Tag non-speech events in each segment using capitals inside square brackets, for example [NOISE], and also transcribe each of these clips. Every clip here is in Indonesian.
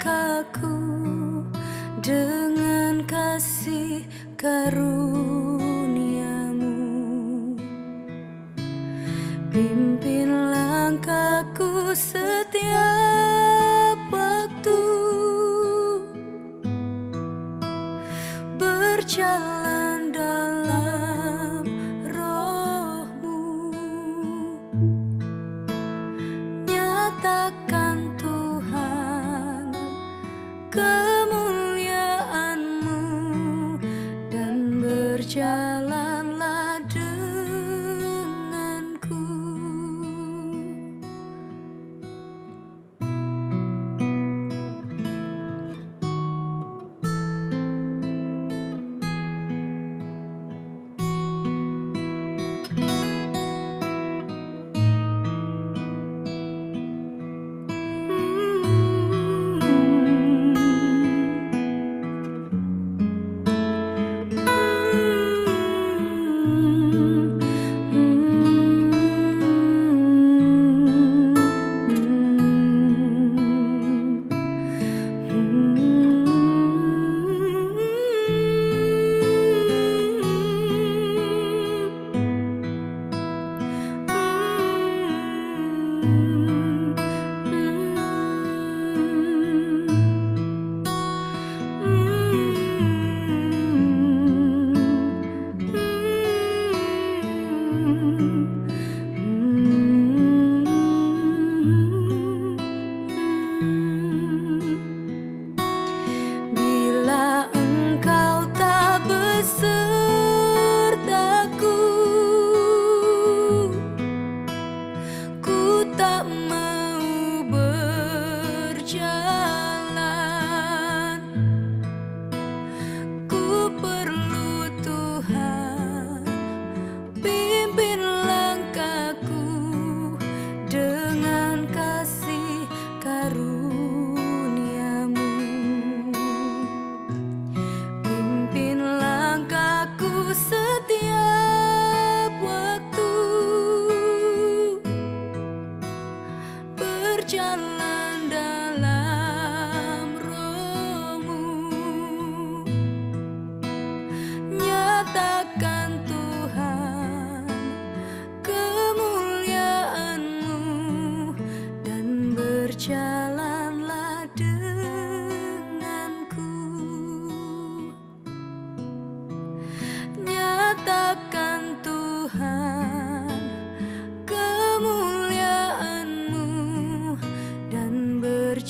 Kaku dengan kasih karunia.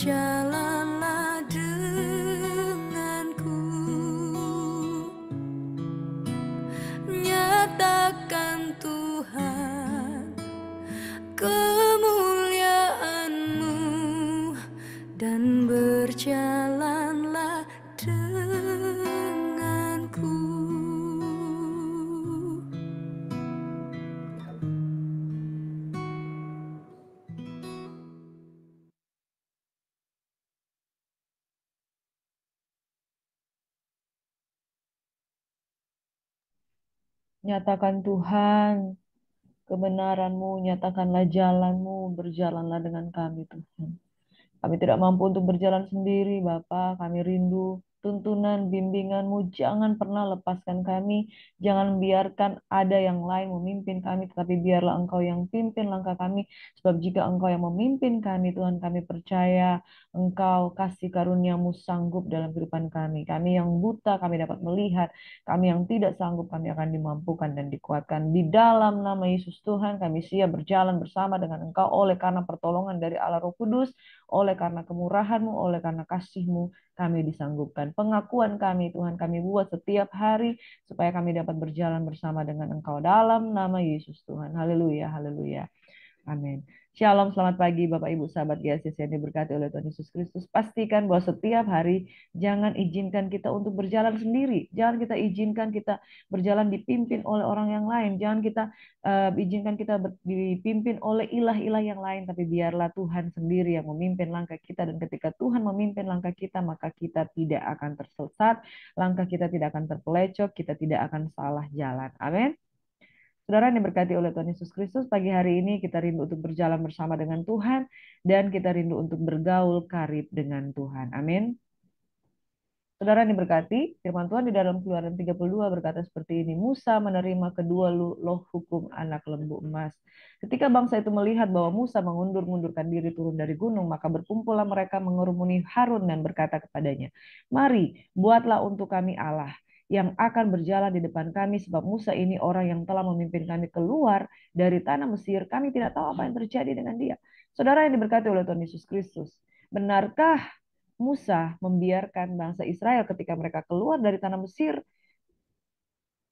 Just. Nyatakan Tuhan kebenaranmu, nyatakanlah jalanmu, berjalanlah dengan kami Tuhan. Kami tidak mampu untuk berjalan sendiri Bapak, kami rindu tuntunan bimbinganmu, jangan pernah lepaskan kami, jangan biarkan ada yang lain memimpin kami, tetapi biarlah engkau yang pimpin langkah kami, sebab jika engkau yang memimpin kami, Tuhan kami percaya engkau kasih karuniamu sanggup dalam kehidupan kami. Kami yang buta, kami dapat melihat, kami yang tidak sanggup, kami akan dimampukan dan dikuatkan. Di dalam nama Yesus Tuhan, kami siap berjalan bersama dengan engkau oleh karena pertolongan dari Allah Roh Kudus, oleh karena kemurahan-Mu, oleh karena kasih-Mu, kami disanggupkan. Pengakuan kami, Tuhan, kami buat setiap hari, supaya kami dapat berjalan bersama dengan Engkau dalam nama Yesus, Tuhan. Haleluya, haleluya. Amin. Shalom, selamat pagi Bapak Ibu sahabat GSIS yang diberkati oleh Tuhan Yesus Kristus. Pastikan bahwa setiap hari jangan izinkan kita untuk berjalan sendiri. Jangan kita izinkan kita berjalan dipimpin oleh orang yang lain. Jangan kita uh, izinkan kita dipimpin oleh ilah-ilah yang lain. Tapi biarlah Tuhan sendiri yang memimpin langkah kita. Dan ketika Tuhan memimpin langkah kita, maka kita tidak akan tersesat. Langkah kita tidak akan terpelecok. Kita tidak akan salah jalan. Amin. Saudara yang diberkati oleh Tuhan Yesus Kristus, pagi hari ini kita rindu untuk berjalan bersama dengan Tuhan dan kita rindu untuk bergaul karib dengan Tuhan. Amin. Saudara yang diberkati, firman Tuhan di dalam Keluaran 32 berkata seperti ini, Musa menerima kedua loh hukum anak lembu emas. Ketika bangsa itu melihat bahwa Musa mengundur-mundurkan diri turun dari gunung, maka berkumpullah mereka mengerumuni Harun dan berkata kepadanya, Mari, buatlah untuk kami Allah, yang akan berjalan di depan kami sebab Musa ini orang yang telah memimpin kami keluar dari tanah Mesir. Kami tidak tahu apa yang terjadi dengan dia. Saudara yang diberkati oleh Tuhan Yesus Kristus, benarkah Musa membiarkan bangsa Israel ketika mereka keluar dari tanah Mesir?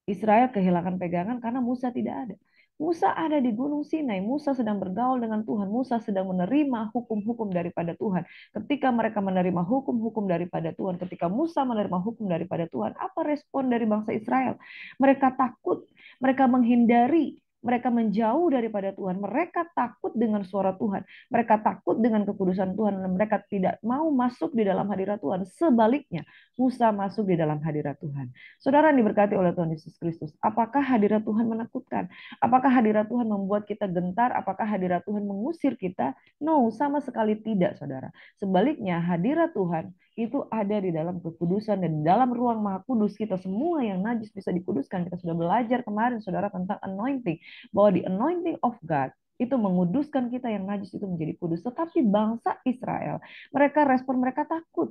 Israel kehilangan pegangan karena Musa tidak ada. Musa ada di Gunung Sinai, Musa sedang bergaul dengan Tuhan, Musa sedang menerima hukum-hukum daripada Tuhan. Ketika mereka menerima hukum-hukum daripada Tuhan, ketika Musa menerima hukum daripada Tuhan, apa respon dari bangsa Israel? Mereka takut, mereka menghindari mereka menjauh daripada Tuhan, mereka takut dengan suara Tuhan, mereka takut dengan kekudusan Tuhan, dan mereka tidak mau masuk di dalam hadirat Tuhan. Sebaliknya, Musa masuk di dalam hadirat Tuhan. Saudara diberkati oleh Tuhan Yesus Kristus, apakah hadirat Tuhan menakutkan? Apakah hadirat Tuhan membuat kita gentar? Apakah hadirat Tuhan mengusir kita? No, sama sekali tidak, saudara. Sebaliknya, hadirat Tuhan itu ada di dalam kekudusan dan di dalam ruang maha kudus kita semua yang najis bisa dikuduskan. Kita sudah belajar kemarin saudara tentang anointing bahwa di anointing of God itu menguduskan kita yang najis itu menjadi kudus. Tetapi bangsa Israel, mereka respon mereka takut.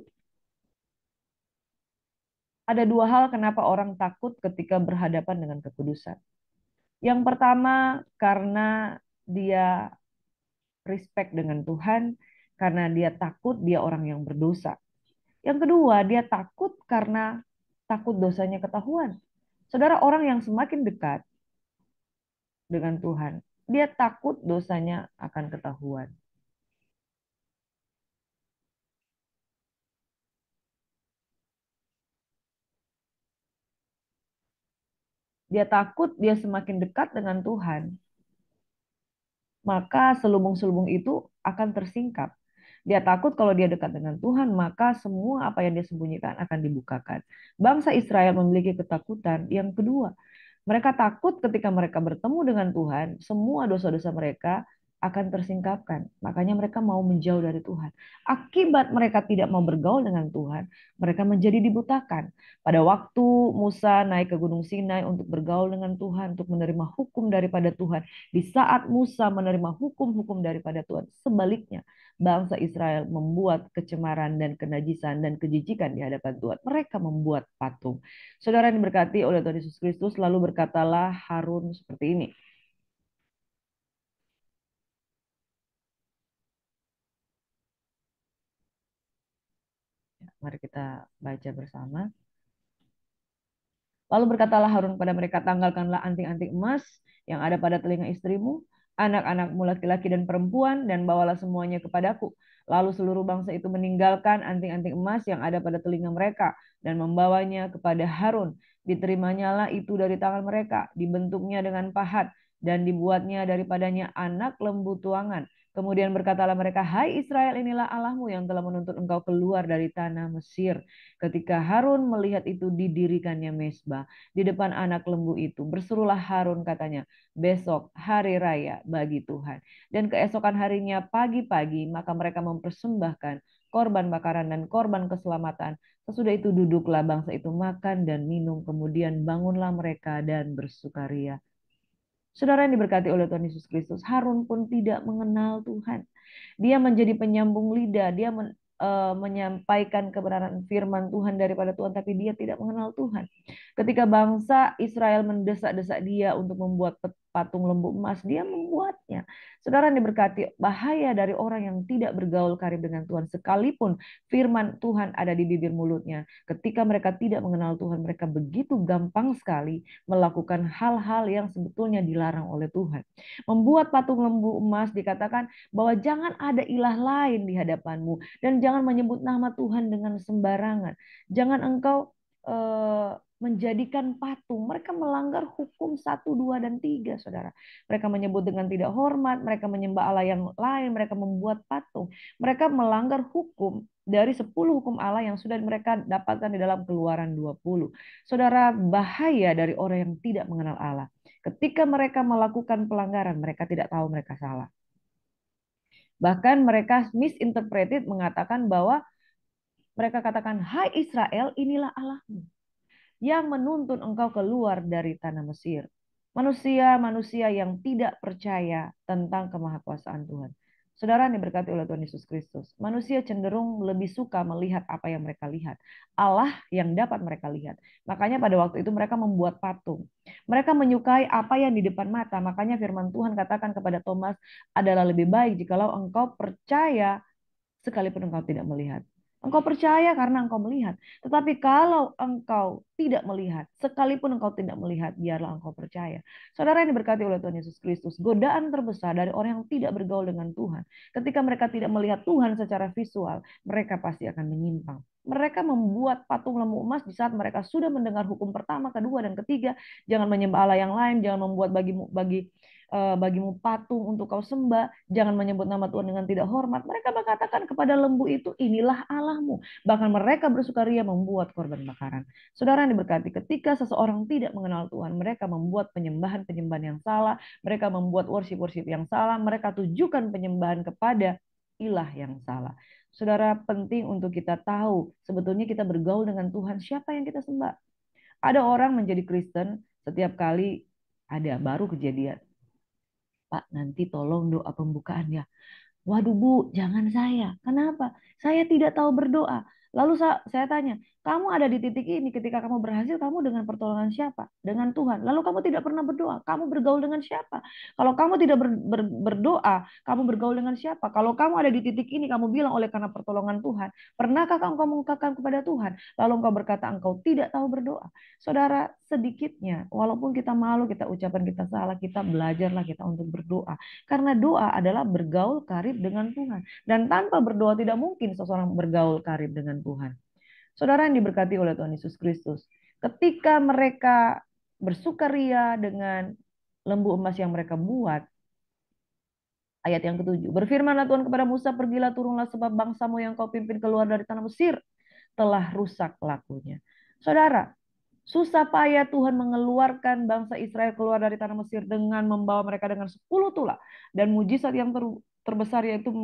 Ada dua hal kenapa orang takut ketika berhadapan dengan kekudusan. Yang pertama karena dia respect dengan Tuhan, karena dia takut dia orang yang berdosa. Yang kedua, dia takut karena takut dosanya ketahuan. Saudara, orang yang semakin dekat dengan Tuhan, dia takut dosanya akan ketahuan. Dia takut dia semakin dekat dengan Tuhan, maka selubung-selubung itu akan tersingkap. Dia takut kalau dia dekat dengan Tuhan, maka semua apa yang dia sembunyikan akan dibukakan. Bangsa Israel memiliki ketakutan yang kedua. Mereka takut ketika mereka bertemu dengan Tuhan, semua dosa-dosa mereka akan tersingkapkan. Makanya mereka mau menjauh dari Tuhan. Akibat mereka tidak mau bergaul dengan Tuhan, mereka menjadi dibutakan. Pada waktu Musa naik ke Gunung Sinai untuk bergaul dengan Tuhan, untuk menerima hukum daripada Tuhan. Di saat Musa menerima hukum-hukum daripada Tuhan, sebaliknya bangsa Israel membuat kecemaran dan kenajisan dan kejijikan di hadapan Tuhan. Mereka membuat patung. Saudara yang diberkati oleh Tuhan Yesus Kristus, lalu berkatalah Harun seperti ini. Mari kita baca bersama. Lalu berkatalah Harun pada mereka, tanggalkanlah anting-anting emas yang ada pada telinga istrimu, anak-anakmu laki-laki dan perempuan, dan bawalah semuanya kepadaku. Lalu seluruh bangsa itu meninggalkan anting-anting emas yang ada pada telinga mereka, dan membawanya kepada Harun. Diterimanyalah itu dari tangan mereka, dibentuknya dengan pahat, dan dibuatnya daripadanya anak lembu tuangan. Kemudian berkatalah mereka, Hai Israel, inilah Allahmu yang telah menuntut engkau keluar dari tanah Mesir. Ketika Harun melihat itu didirikannya mesbah di depan anak lembu itu. Berserulah Harun katanya, besok hari raya bagi Tuhan. Dan keesokan harinya pagi-pagi, maka mereka mempersembahkan korban bakaran dan korban keselamatan. Sesudah itu duduklah bangsa itu makan dan minum, kemudian bangunlah mereka dan bersukaria Saudara yang diberkati oleh Tuhan Yesus Kristus, Harun pun tidak mengenal Tuhan. Dia menjadi penyambung lidah, dia men, e, menyampaikan kebenaran firman Tuhan daripada Tuhan, tapi dia tidak mengenal Tuhan. Ketika bangsa Israel mendesak-desak dia untuk membuat patung lembu emas, dia membuatnya. Saudara diberkati, bahaya dari orang yang tidak bergaul karib dengan Tuhan, sekalipun firman Tuhan ada di bibir mulutnya. Ketika mereka tidak mengenal Tuhan, mereka begitu gampang sekali melakukan hal-hal yang sebetulnya dilarang oleh Tuhan. Membuat patung lembu emas dikatakan bahwa jangan ada ilah lain di hadapanmu dan jangan menyebut nama Tuhan dengan sembarangan. Jangan engkau uh, menjadikan patung. Mereka melanggar hukum satu dua dan tiga saudara. Mereka menyebut dengan tidak hormat, mereka menyembah Allah yang lain, mereka membuat patung. Mereka melanggar hukum dari sepuluh hukum Allah yang sudah mereka dapatkan di dalam keluaran 20. Saudara, bahaya dari orang yang tidak mengenal Allah. Ketika mereka melakukan pelanggaran, mereka tidak tahu mereka salah. Bahkan mereka misinterpreted mengatakan bahwa mereka katakan, Hai Israel, inilah Allahmu yang menuntun engkau keluar dari tanah Mesir. Manusia-manusia yang tidak percaya tentang kemahakuasaan Tuhan. Saudara yang diberkati oleh Tuhan Yesus Kristus, manusia cenderung lebih suka melihat apa yang mereka lihat. Allah yang dapat mereka lihat. Makanya pada waktu itu mereka membuat patung. Mereka menyukai apa yang di depan mata. Makanya firman Tuhan katakan kepada Thomas adalah lebih baik jikalau engkau percaya sekalipun engkau tidak melihat. Engkau percaya karena engkau melihat. Tetapi kalau engkau tidak melihat, sekalipun engkau tidak melihat, biarlah engkau percaya. Saudara yang diberkati oleh Tuhan Yesus Kristus, godaan terbesar dari orang yang tidak bergaul dengan Tuhan. Ketika mereka tidak melihat Tuhan secara visual, mereka pasti akan menyimpang mereka membuat patung lembu emas di saat mereka sudah mendengar hukum pertama, kedua dan ketiga. Jangan menyembah Allah yang lain, jangan membuat bagimu bagi eh, bagimu patung untuk kau sembah, jangan menyebut nama Tuhan dengan tidak hormat. Mereka mengatakan kepada lembu itu, inilah Allahmu. Bahkan mereka bersukaria membuat korban bakaran. Saudara yang diberkati, ketika seseorang tidak mengenal Tuhan, mereka membuat penyembahan-penyembahan yang salah, mereka membuat worship-worship yang salah, mereka tujukan penyembahan kepada ilah yang salah. Saudara, penting untuk kita tahu sebetulnya kita bergaul dengan Tuhan, siapa yang kita sembah. Ada orang menjadi Kristen setiap kali ada baru kejadian. Pak, nanti tolong doa pembukaan ya. Waduh Bu, jangan saya. Kenapa? Saya tidak tahu berdoa. Lalu saya tanya, kamu ada di titik ini ketika kamu berhasil, kamu dengan pertolongan siapa? Dengan Tuhan. Lalu kamu tidak pernah berdoa, kamu bergaul dengan siapa? Kalau kamu tidak ber, ber, berdoa, kamu bergaul dengan siapa? Kalau kamu ada di titik ini, kamu bilang oleh karena pertolongan Tuhan. Pernahkah kamu mengungkapkan kepada Tuhan? Lalu engkau berkata engkau tidak tahu berdoa. Saudara, sedikitnya, walaupun kita malu, kita ucapan kita salah, kita belajarlah kita untuk berdoa. Karena doa adalah bergaul karib dengan Tuhan. Dan tanpa berdoa tidak mungkin seseorang bergaul karib dengan Tuhan. Saudara yang diberkati oleh Tuhan Yesus Kristus, ketika mereka bersukaria dengan lembu emas yang mereka buat, ayat yang ketujuh. Berfirmanlah Tuhan kepada Musa, pergilah turunlah sebab bangsamu yang kau pimpin keluar dari tanah Mesir telah rusak lakunya. Saudara, susah payah Tuhan mengeluarkan bangsa Israel keluar dari tanah Mesir dengan membawa mereka dengan sepuluh tulah. Dan mujizat yang ter terbesar yaitu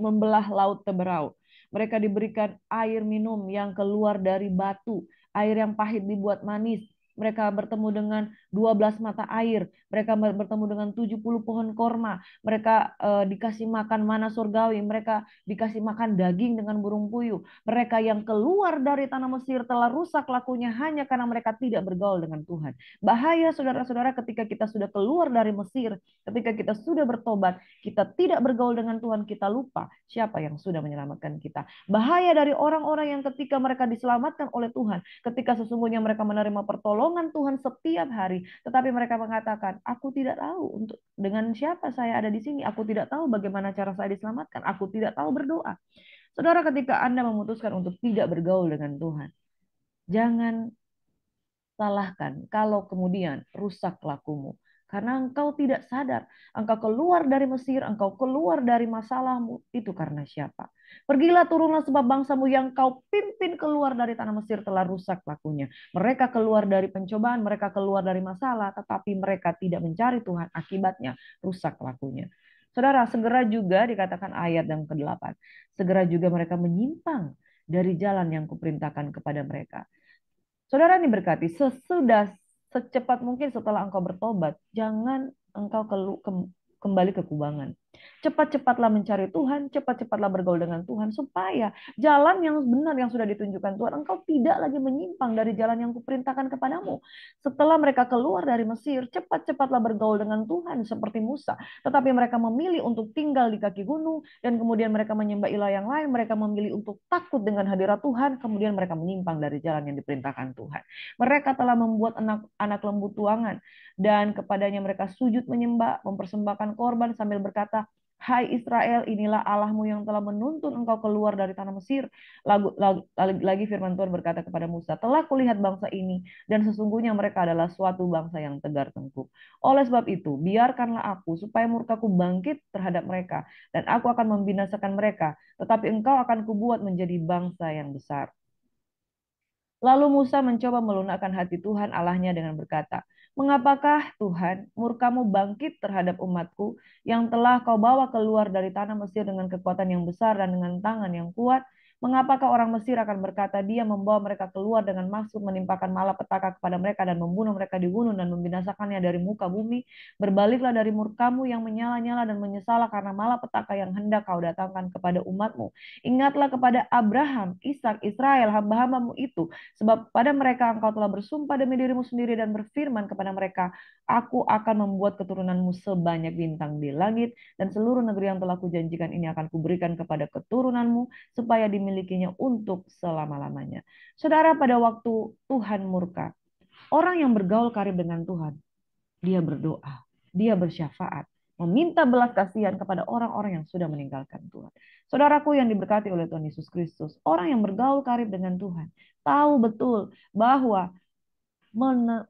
membelah laut teberau. Mereka diberikan air minum yang keluar dari batu, air yang pahit dibuat manis. Mereka bertemu dengan 12 mata air, mereka bertemu dengan 70 pohon korma, mereka eh, dikasih makan mana surgawi, mereka dikasih makan daging dengan burung puyuh. Mereka yang keluar dari tanah Mesir telah rusak lakunya hanya karena mereka tidak bergaul dengan Tuhan. Bahaya saudara-saudara ketika kita sudah keluar dari Mesir, ketika kita sudah bertobat, kita tidak bergaul dengan Tuhan, kita lupa siapa yang sudah menyelamatkan kita. Bahaya dari orang-orang yang ketika mereka diselamatkan oleh Tuhan, ketika sesungguhnya mereka menerima pertolongan Tuhan setiap hari, tetapi mereka mengatakan, aku tidak tahu untuk dengan siapa saya ada di sini. Aku tidak tahu bagaimana cara saya diselamatkan. Aku tidak tahu berdoa. Saudara, ketika Anda memutuskan untuk tidak bergaul dengan Tuhan, jangan salahkan kalau kemudian rusak lakumu. Karena engkau tidak sadar, engkau keluar dari Mesir, engkau keluar dari masalahmu, itu karena siapa? Pergilah turunlah sebab bangsamu yang kau pimpin keluar dari tanah Mesir telah rusak lakunya. Mereka keluar dari pencobaan, mereka keluar dari masalah, tetapi mereka tidak mencari Tuhan, akibatnya rusak lakunya. Saudara, segera juga dikatakan ayat yang ke-8. Segera juga mereka menyimpang dari jalan yang kuperintahkan kepada mereka. Saudara ini berkati sesudah secepat mungkin setelah engkau bertobat, jangan engkau ke, ke, kembali ke kubangan. Cepat-cepatlah mencari Tuhan, cepat-cepatlah bergaul dengan Tuhan, supaya jalan yang benar yang sudah ditunjukkan Tuhan, engkau tidak lagi menyimpang dari jalan yang kuperintahkan kepadamu. Setelah mereka keluar dari Mesir, cepat-cepatlah bergaul dengan Tuhan seperti Musa. Tetapi mereka memilih untuk tinggal di kaki gunung, dan kemudian mereka menyembah ilah yang lain, mereka memilih untuk takut dengan hadirat Tuhan, kemudian mereka menyimpang dari jalan yang diperintahkan Tuhan. Mereka telah membuat anak, anak lembu tuangan, dan kepadanya mereka sujud menyembah, mempersembahkan korban sambil berkata, Hai Israel, inilah Allahmu yang telah menuntun engkau keluar dari tanah Mesir. Lagu, lagu, lagi firman Tuhan berkata kepada Musa, telah kulihat bangsa ini, dan sesungguhnya mereka adalah suatu bangsa yang tegar tengkuk. Oleh sebab itu, biarkanlah aku, supaya murkaku bangkit terhadap mereka, dan aku akan membinasakan mereka, tetapi engkau akan kubuat menjadi bangsa yang besar. Lalu Musa mencoba melunakkan hati Tuhan Allahnya dengan berkata, Mengapakah Tuhan murkamu bangkit terhadap umatku yang telah kau bawa keluar dari tanah Mesir dengan kekuatan yang besar dan dengan tangan yang kuat Mengapakah orang Mesir akan berkata, dia membawa mereka keluar dengan maksud menimpakan malapetaka kepada mereka dan membunuh mereka di gunung dan membinasakannya dari muka bumi? Berbaliklah dari murkamu yang menyala-nyala dan menyesalah karena malapetaka yang hendak kau datangkan kepada umatmu. Ingatlah kepada Abraham, Ishak, Israel, hamba-hambamu itu. Sebab pada mereka engkau telah bersumpah demi dirimu sendiri dan berfirman kepada mereka, Aku akan membuat keturunanmu sebanyak bintang di langit dan seluruh negeri yang telah kujanjikan ini akan kuberikan kepada keturunanmu supaya dimiliki memilikinya untuk selama-lamanya. Saudara, pada waktu Tuhan murka, orang yang bergaul karib dengan Tuhan, dia berdoa, dia bersyafaat, meminta belas kasihan kepada orang-orang yang sudah meninggalkan Tuhan. Saudaraku yang diberkati oleh Tuhan Yesus Kristus, orang yang bergaul karib dengan Tuhan, tahu betul bahwa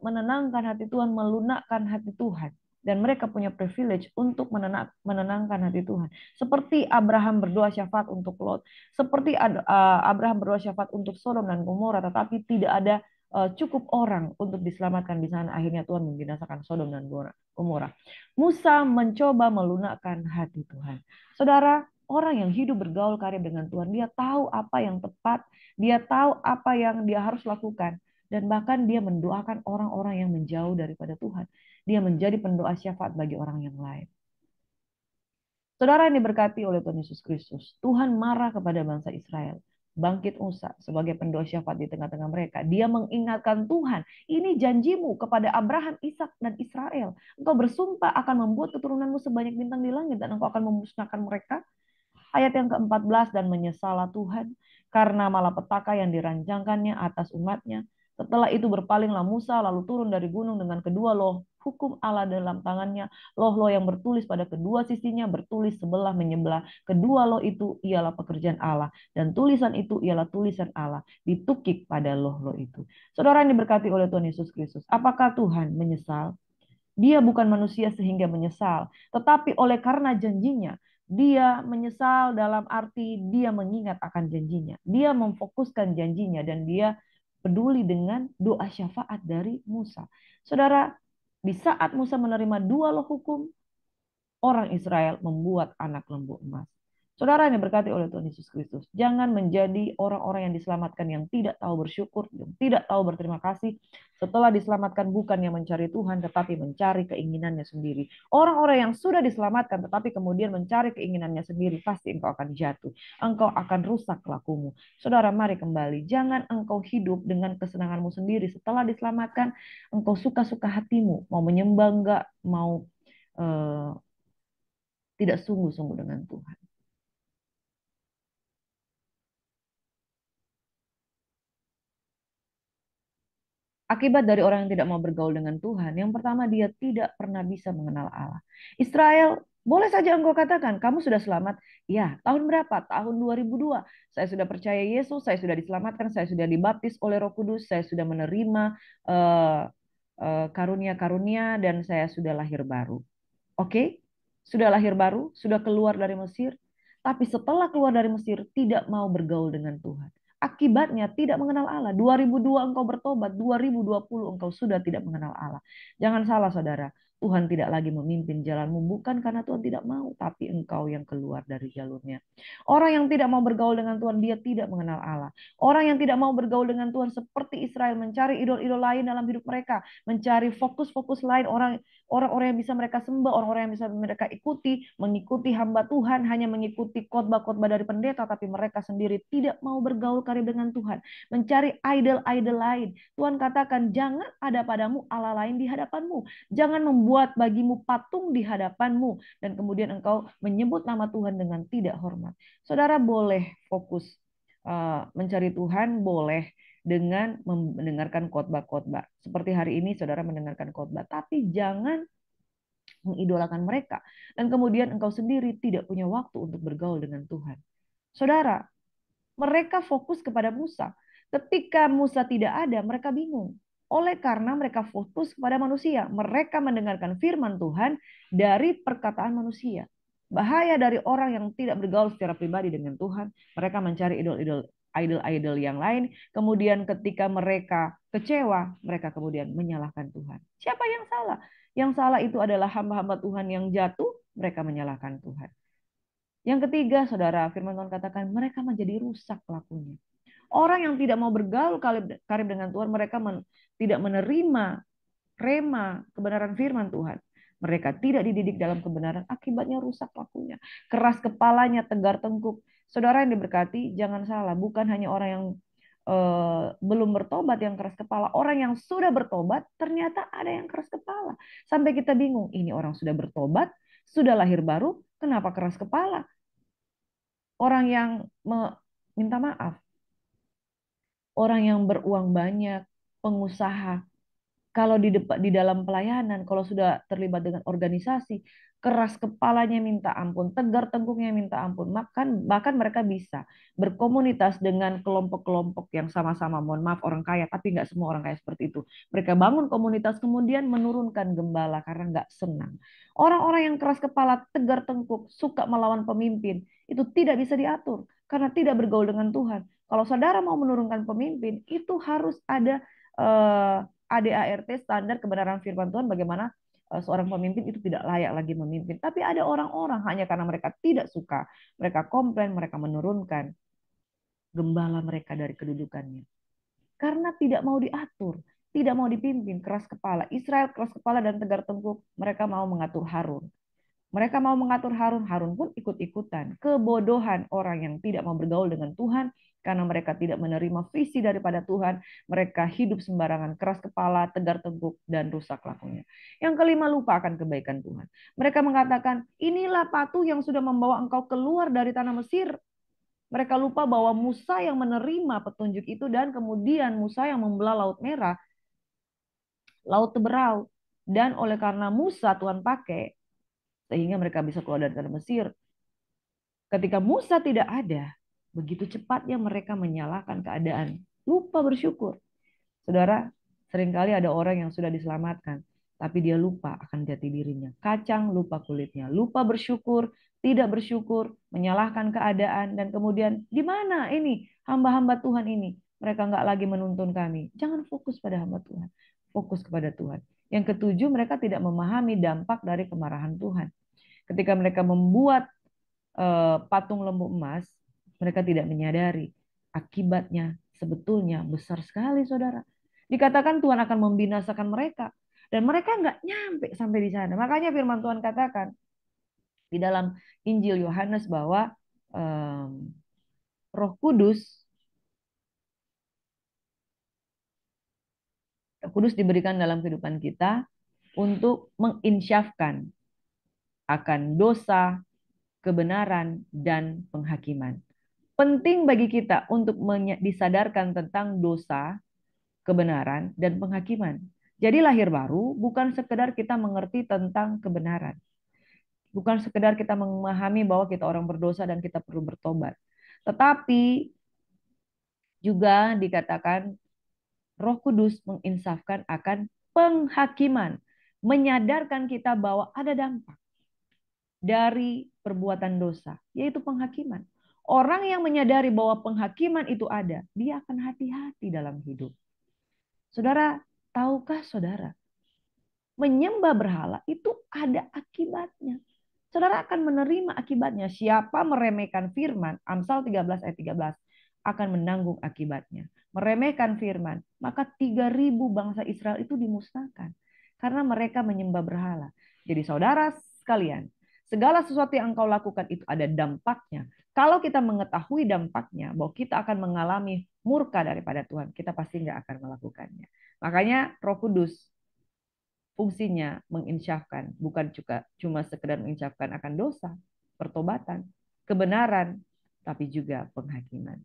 menenangkan hati Tuhan, melunakkan hati Tuhan dan mereka punya privilege untuk menenak, menenangkan hati Tuhan. Seperti Abraham berdoa syafaat untuk Lot, seperti Abraham berdoa syafaat untuk Sodom dan Gomora, tetapi tidak ada e, cukup orang untuk diselamatkan di sana. Akhirnya Tuhan membinasakan Sodom dan Gomora. Musa mencoba melunakkan hati Tuhan. Saudara, orang yang hidup bergaul karib dengan Tuhan, dia tahu apa yang tepat, dia tahu apa yang dia harus lakukan, dan bahkan dia mendoakan orang-orang yang menjauh daripada Tuhan. Dia menjadi pendoa syafaat bagi orang yang lain. Saudara yang diberkati oleh Tuhan Yesus Kristus, Tuhan marah kepada bangsa Israel. Bangkit Musa sebagai pendoa syafaat di tengah-tengah mereka. Dia mengingatkan Tuhan, ini janjimu kepada Abraham, Ishak dan Israel. Engkau bersumpah akan membuat keturunanmu sebanyak bintang di langit dan engkau akan memusnahkan mereka. Ayat yang ke-14 dan menyesalah Tuhan karena malapetaka yang dirancangkannya atas umatnya. Setelah itu berpalinglah Musa lalu turun dari gunung dengan kedua loh hukum Allah dalam tangannya. Loh-loh yang bertulis pada kedua sisinya bertulis sebelah menyebelah. Kedua loh itu ialah pekerjaan Allah. Dan tulisan itu ialah tulisan Allah. Ditukik pada loh-loh itu. Saudara yang diberkati oleh Tuhan Yesus Kristus. Apakah Tuhan menyesal? Dia bukan manusia sehingga menyesal. Tetapi oleh karena janjinya, dia menyesal dalam arti dia mengingat akan janjinya. Dia memfokuskan janjinya dan dia peduli dengan doa syafaat dari Musa. Saudara, di saat Musa menerima dua loh hukum, orang Israel membuat anak lembu emas. Saudara yang diberkati oleh Tuhan Yesus Kristus, jangan menjadi orang-orang yang diselamatkan yang tidak tahu bersyukur, yang tidak tahu berterima kasih. Setelah diselamatkan bukan yang mencari Tuhan, tetapi mencari keinginannya sendiri. Orang-orang yang sudah diselamatkan tetapi kemudian mencari keinginannya sendiri, pasti engkau akan jatuh. Engkau akan rusak lakumu. Saudara, mari kembali. Jangan engkau hidup dengan kesenanganmu sendiri. Setelah diselamatkan, engkau suka-suka hatimu. Mau menyembah enggak, mau uh, tidak sungguh-sungguh dengan Tuhan. Akibat dari orang yang tidak mau bergaul dengan Tuhan, yang pertama dia tidak pernah bisa mengenal Allah. Israel, boleh saja engkau katakan, kamu sudah selamat. Ya, tahun berapa? Tahun 2002. Saya sudah percaya Yesus, saya sudah diselamatkan, saya sudah dibaptis oleh Roh Kudus, saya sudah menerima eh, eh, karunia-karunia uh, uh, dan saya sudah lahir baru. Oke? Okay? Sudah lahir baru, sudah keluar dari Mesir, tapi setelah keluar dari Mesir tidak mau bergaul dengan Tuhan. Akibatnya tidak mengenal Allah. 2002 engkau bertobat, 2020 engkau sudah tidak mengenal Allah. Jangan salah saudara, Tuhan tidak lagi memimpin jalanmu bukan karena Tuhan tidak mau, tapi engkau yang keluar dari jalurnya. Orang yang tidak mau bergaul dengan Tuhan, dia tidak mengenal Allah. Orang yang tidak mau bergaul dengan Tuhan seperti Israel mencari idol-idol lain dalam hidup mereka, mencari fokus-fokus lain orang orang-orang yang bisa mereka sembah, orang-orang yang bisa mereka ikuti, mengikuti hamba Tuhan, hanya mengikuti khotbah-khotbah dari pendeta, tapi mereka sendiri tidak mau bergaul karib dengan Tuhan, mencari idol-idol lain. Tuhan katakan, jangan ada padamu Allah lain di hadapanmu. Jangan membuat bagimu patung di hadapanmu. Dan kemudian engkau menyebut nama Tuhan dengan tidak hormat. Saudara boleh fokus uh, mencari Tuhan, boleh dengan mendengarkan khotbah-khotbah. Seperti hari ini saudara mendengarkan khotbah, tapi jangan mengidolakan mereka. Dan kemudian engkau sendiri tidak punya waktu untuk bergaul dengan Tuhan. Saudara, mereka fokus kepada Musa. Ketika Musa tidak ada, mereka bingung. Oleh karena mereka fokus kepada manusia, mereka mendengarkan firman Tuhan dari perkataan manusia. Bahaya dari orang yang tidak bergaul secara pribadi dengan Tuhan, mereka mencari idol-idol idol-idol yang lain. Kemudian ketika mereka kecewa, mereka kemudian menyalahkan Tuhan. Siapa yang salah? Yang salah itu adalah hamba-hamba Tuhan yang jatuh, mereka menyalahkan Tuhan. Yang ketiga, saudara, firman Tuhan katakan mereka menjadi rusak pelakunya. Orang yang tidak mau bergaul karib dengan Tuhan, mereka men, tidak menerima rema kebenaran firman Tuhan. Mereka tidak dididik dalam kebenaran, akibatnya rusak pelakunya. Keras kepalanya, tegar tengkuk, Saudara yang diberkati, jangan salah, bukan hanya orang yang Uh, belum bertobat yang keras kepala. Orang yang sudah bertobat ternyata ada yang keras kepala. Sampai kita bingung, ini orang sudah bertobat, sudah lahir baru, kenapa keras kepala? Orang yang minta maaf, orang yang beruang banyak, pengusaha, kalau di depan di dalam pelayanan kalau sudah terlibat dengan organisasi keras kepalanya minta ampun tegar tengkuknya minta ampun bahkan bahkan mereka bisa berkomunitas dengan kelompok-kelompok yang sama-sama mohon maaf orang kaya tapi nggak semua orang kaya seperti itu mereka bangun komunitas kemudian menurunkan gembala karena nggak senang orang-orang yang keras kepala tegar tengkuk suka melawan pemimpin itu tidak bisa diatur karena tidak bergaul dengan Tuhan kalau saudara mau menurunkan pemimpin itu harus ada uh, ADART standar kebenaran firman Tuhan bagaimana eh, seorang pemimpin itu tidak layak lagi memimpin. Tapi ada orang-orang hanya karena mereka tidak suka, mereka komplain, mereka menurunkan gembala mereka dari kedudukannya. Karena tidak mau diatur, tidak mau dipimpin, keras kepala. Israel keras kepala dan tegar tengkuk, mereka mau mengatur Harun. Mereka mau mengatur Harun, Harun pun ikut-ikutan. Kebodohan orang yang tidak mau bergaul dengan Tuhan karena mereka tidak menerima visi daripada Tuhan, mereka hidup sembarangan, keras kepala, tegar teguk, dan rusak lakunya. Yang kelima, lupa akan kebaikan Tuhan. Mereka mengatakan, inilah patuh yang sudah membawa engkau keluar dari tanah Mesir. Mereka lupa bahwa Musa yang menerima petunjuk itu dan kemudian Musa yang membelah Laut Merah, Laut Teberau. Dan oleh karena Musa Tuhan pakai, sehingga mereka bisa keluar dari tanah Mesir. Ketika Musa tidak ada, begitu cepatnya mereka menyalahkan keadaan, lupa bersyukur. Saudara, seringkali ada orang yang sudah diselamatkan, tapi dia lupa akan jati dirinya. Kacang lupa kulitnya, lupa bersyukur, tidak bersyukur, menyalahkan keadaan, dan kemudian di mana ini hamba-hamba Tuhan ini? Mereka nggak lagi menuntun kami. Jangan fokus pada hamba Tuhan, fokus kepada Tuhan. Yang ketujuh, mereka tidak memahami dampak dari kemarahan Tuhan. Ketika mereka membuat eh, patung lembu emas, mereka tidak menyadari akibatnya sebetulnya besar sekali, saudara. Dikatakan Tuhan akan membinasakan mereka, dan mereka nggak nyampe sampai di sana. Makanya Firman Tuhan katakan di dalam Injil Yohanes bahwa um, Roh Kudus kudus diberikan dalam kehidupan kita untuk menginsyafkan akan dosa, kebenaran, dan penghakiman. Penting bagi kita untuk disadarkan tentang dosa, kebenaran, dan penghakiman. Jadi lahir baru bukan sekedar kita mengerti tentang kebenaran. Bukan sekedar kita memahami bahwa kita orang berdosa dan kita perlu bertobat. Tetapi juga dikatakan Roh Kudus menginsafkan akan penghakiman, menyadarkan kita bahwa ada dampak dari perbuatan dosa, yaitu penghakiman. Orang yang menyadari bahwa penghakiman itu ada, dia akan hati-hati dalam hidup. Saudara, tahukah saudara? Menyembah berhala itu ada akibatnya. Saudara akan menerima akibatnya. Siapa meremehkan firman, Amsal 13 ayat 13, akan menanggung akibatnya meremehkan firman, maka 3000 bangsa Israel itu dimusnahkan karena mereka menyembah berhala. Jadi saudara sekalian, segala sesuatu yang engkau lakukan itu ada dampaknya. Kalau kita mengetahui dampaknya bahwa kita akan mengalami murka daripada Tuhan, kita pasti nggak akan melakukannya. Makanya Roh Kudus fungsinya menginsyafkan, bukan juga cuma sekedar menginsyafkan akan dosa, pertobatan, kebenaran, tapi juga penghakiman.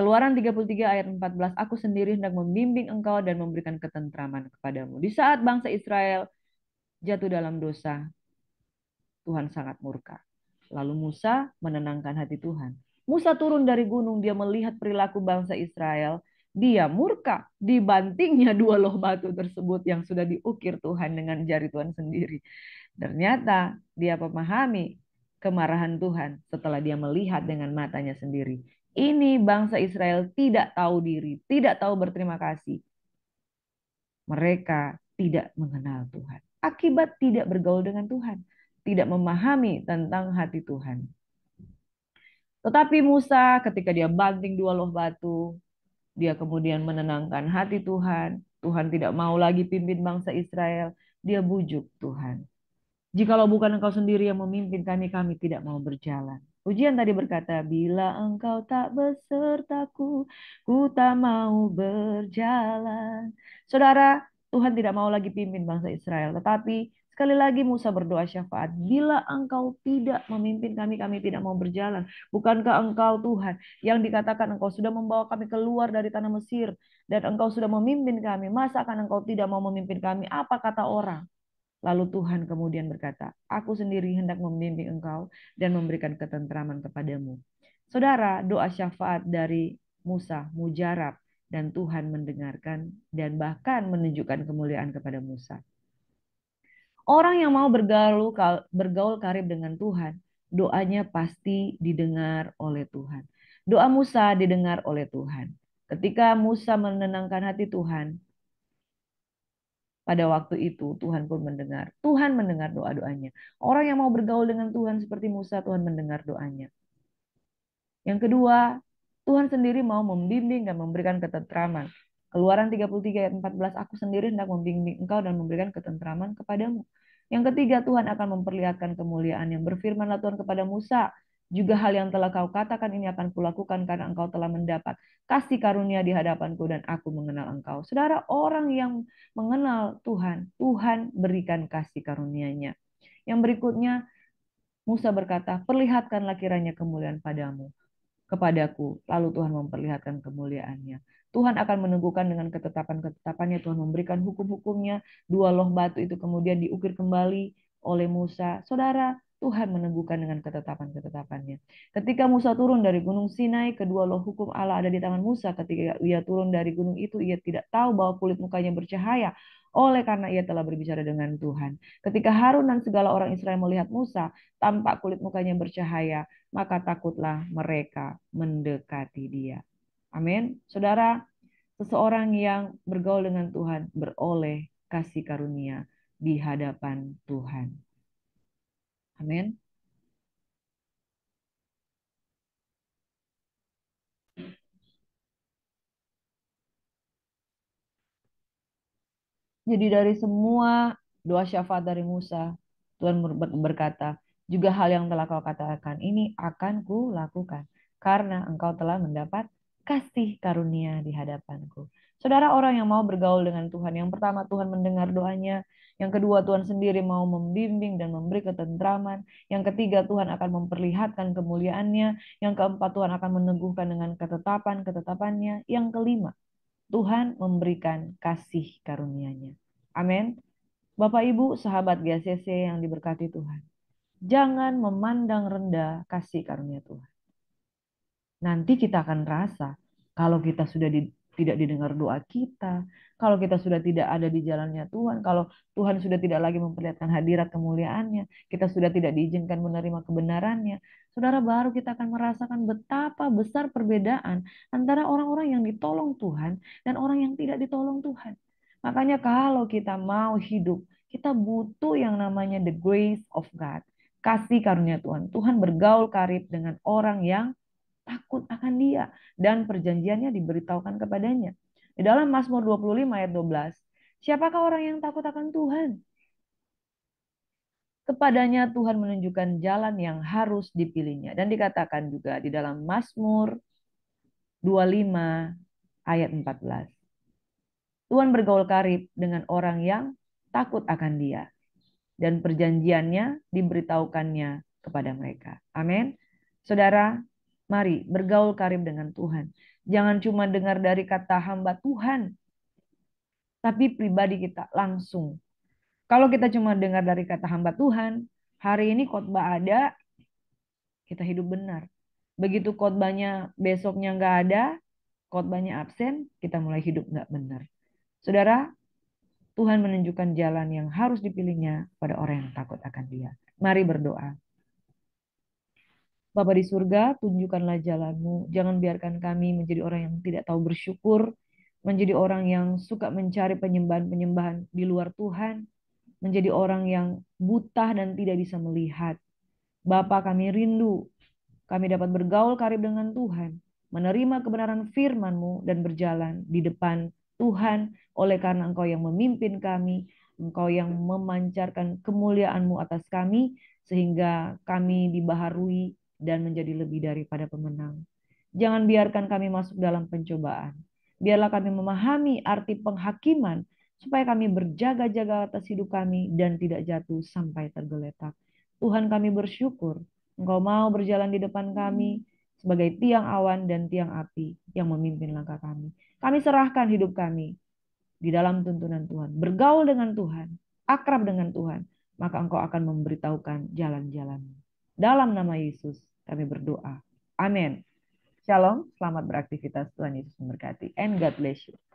Keluaran 33 ayat 14, Aku sendiri hendak membimbing engkau dan memberikan ketentraman kepadamu. Di saat bangsa Israel jatuh dalam dosa, Tuhan sangat murka. Lalu Musa menenangkan hati Tuhan. Musa turun dari gunung, dia melihat perilaku bangsa Israel. Dia murka, dibantingnya [LAUGHS] dua loh batu tersebut yang sudah diukir Tuhan dengan jari Tuhan sendiri. Ternyata dia memahami kemarahan Tuhan setelah dia melihat dengan matanya sendiri ini bangsa Israel tidak tahu diri, tidak tahu berterima kasih. Mereka tidak mengenal Tuhan. Akibat tidak bergaul dengan Tuhan, tidak memahami tentang hati Tuhan. Tetapi Musa ketika dia banting dua loh batu, dia kemudian menenangkan hati Tuhan. Tuhan tidak mau lagi pimpin bangsa Israel. Dia bujuk Tuhan. Jikalau bukan engkau sendiri yang memimpin kami, kami tidak mau berjalan. Ujian tadi berkata, bila engkau tak besertaku, ku tak mau berjalan. Saudara, Tuhan tidak mau lagi pimpin bangsa Israel. Tetapi sekali lagi Musa berdoa syafaat. Bila engkau tidak memimpin kami, kami tidak mau berjalan. Bukankah engkau Tuhan yang dikatakan engkau sudah membawa kami keluar dari tanah Mesir. Dan engkau sudah memimpin kami. Masa akan engkau tidak mau memimpin kami? Apa kata orang? Lalu Tuhan kemudian berkata, Aku sendiri hendak membimbing engkau dan memberikan ketentraman kepadamu. Saudara, doa syafaat dari Musa mujarab dan Tuhan mendengarkan dan bahkan menunjukkan kemuliaan kepada Musa. Orang yang mau bergaul, bergaul karib dengan Tuhan, doanya pasti didengar oleh Tuhan. Doa Musa didengar oleh Tuhan. Ketika Musa menenangkan hati Tuhan, pada waktu itu Tuhan pun mendengar. Tuhan mendengar doa-doanya. Orang yang mau bergaul dengan Tuhan seperti Musa, Tuhan mendengar doanya. Yang kedua, Tuhan sendiri mau membimbing dan memberikan ketentraman. Keluaran 33 ayat 14, aku sendiri hendak membimbing engkau dan memberikan ketentraman kepadamu. Yang ketiga, Tuhan akan memperlihatkan kemuliaan yang berfirmanlah Tuhan kepada Musa, juga hal yang telah kau katakan ini akan kulakukan karena engkau telah mendapat kasih karunia di hadapanku dan aku mengenal engkau. Saudara, orang yang mengenal Tuhan, Tuhan berikan kasih karunia-Nya. Yang berikutnya, Musa berkata, perlihatkanlah kiranya kemuliaan padamu, kepadaku. Lalu Tuhan memperlihatkan kemuliaannya. Tuhan akan meneguhkan dengan ketetapan-ketetapannya. Tuhan memberikan hukum-hukumnya. Dua loh batu itu kemudian diukir kembali oleh Musa. Saudara, Tuhan meneguhkan dengan ketetapan-ketetapannya. Ketika Musa turun dari Gunung Sinai, kedua loh hukum Allah ada di tangan Musa. Ketika ia turun dari gunung itu, ia tidak tahu bahwa kulit mukanya bercahaya oleh karena ia telah berbicara dengan Tuhan. Ketika Harun dan segala orang Israel melihat Musa, tampak kulit mukanya bercahaya, maka takutlah mereka mendekati dia. Amin. Saudara, seseorang yang bergaul dengan Tuhan beroleh kasih karunia di hadapan Tuhan. Amin. Jadi dari semua doa syafaat dari Musa, Tuhan berkata, juga hal yang telah kau katakan ini akan ku lakukan, karena engkau telah mendapat kasih karunia di hadapanku. Saudara orang yang mau bergaul dengan Tuhan, yang pertama Tuhan mendengar doanya, yang kedua, Tuhan sendiri mau membimbing dan memberi ketentraman. Yang ketiga, Tuhan akan memperlihatkan kemuliaannya. Yang keempat, Tuhan akan meneguhkan dengan ketetapan-ketetapannya. Yang kelima, Tuhan memberikan kasih karunia-Nya. Amin. Bapak Ibu, sahabat GCC yang diberkati Tuhan. Jangan memandang rendah kasih karunia Tuhan. Nanti kita akan rasa kalau kita sudah di, tidak didengar doa kita, kalau kita sudah tidak ada di jalannya Tuhan, kalau Tuhan sudah tidak lagi memperlihatkan hadirat kemuliaannya, kita sudah tidak diizinkan menerima kebenarannya, saudara baru kita akan merasakan betapa besar perbedaan antara orang-orang yang ditolong Tuhan dan orang yang tidak ditolong Tuhan. Makanya kalau kita mau hidup, kita butuh yang namanya the grace of God. Kasih karunia Tuhan. Tuhan bergaul karib dengan orang yang takut akan dia dan perjanjiannya diberitahukan kepadanya. Di dalam Mazmur 25 ayat 12, siapakah orang yang takut akan Tuhan? Kepadanya Tuhan menunjukkan jalan yang harus dipilihnya. Dan dikatakan juga di dalam Mazmur 25 ayat 14. Tuhan bergaul karib dengan orang yang takut akan dia. Dan perjanjiannya diberitahukannya kepada mereka. Amin. Saudara, mari bergaul karib dengan Tuhan. Jangan cuma dengar dari kata hamba Tuhan, tapi pribadi kita langsung. Kalau kita cuma dengar dari kata hamba Tuhan, hari ini khotbah ada, kita hidup benar. Begitu khotbahnya besoknya nggak ada, khotbahnya absen, kita mulai hidup nggak benar. Saudara, Tuhan menunjukkan jalan yang harus dipilihnya pada orang yang takut akan dia. Mari berdoa. Bapa di surga, tunjukkanlah jalanmu. Jangan biarkan kami menjadi orang yang tidak tahu bersyukur, menjadi orang yang suka mencari penyembahan-penyembahan di luar Tuhan, menjadi orang yang buta dan tidak bisa melihat. Bapa kami rindu, kami dapat bergaul karib dengan Tuhan, menerima kebenaran firman-Mu dan berjalan di depan Tuhan oleh karena Engkau yang memimpin kami, Engkau yang memancarkan kemuliaan-Mu atas kami, sehingga kami dibaharui dan menjadi lebih daripada pemenang. Jangan biarkan kami masuk dalam pencobaan. Biarlah kami memahami arti penghakiman supaya kami berjaga-jaga atas hidup kami dan tidak jatuh sampai tergeletak. Tuhan kami bersyukur Engkau mau berjalan di depan kami sebagai tiang awan dan tiang api yang memimpin langkah kami. Kami serahkan hidup kami di dalam tuntunan Tuhan. Bergaul dengan Tuhan, akrab dengan Tuhan, maka engkau akan memberitahukan jalan jalannya Dalam nama Yesus, kami berdoa. Amin. Shalom, selamat beraktivitas. Tuhan Yesus memberkati. And God bless you.